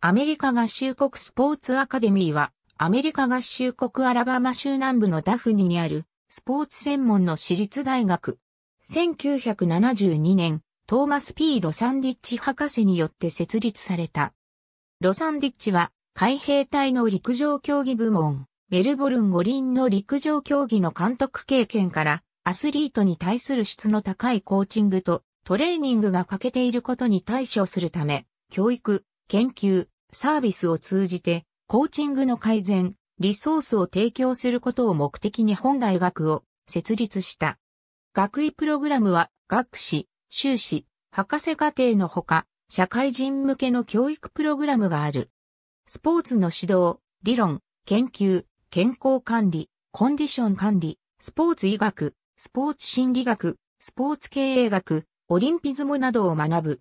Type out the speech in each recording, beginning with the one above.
アメリカ合衆国スポーツアカデミーは、アメリカ合衆国アラバマ州南部のダフニにある、スポーツ専門の私立大学。1972年、トーマス・ P・ ロサンディッチ博士によって設立された。ロサンディッチは、海兵隊の陸上競技部門、メルボルン五輪の陸上競技の監督経験から、アスリートに対する質の高いコーチングとトレーニングが欠けていることに対処するため、教育、研究、サービスを通じて、コーチングの改善、リソースを提供することを目的に本大学を設立した。学位プログラムは学士、修士、博士課程のほか、社会人向けの教育プログラムがある。スポーツの指導、理論、研究、健康管理、コンディション管理、スポーツ医学、スポーツ心理学、スポーツ経営学、オリンピズムなどを学ぶ。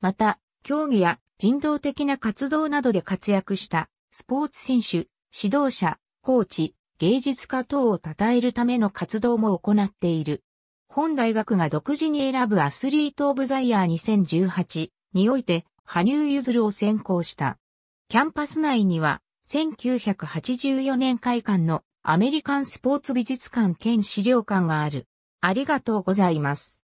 また、競技や人道的な活動などで活躍したスポーツ選手、指導者、コーチ、芸術家等を称えるための活動も行っている。本大学が独自に選ぶアスリート・オブ・ザ・イヤー2018において、羽生結弦を選考した。キャンパス内には、1984年開館のアメリカンスポーツ美術館兼資料館がある。ありがとうございます。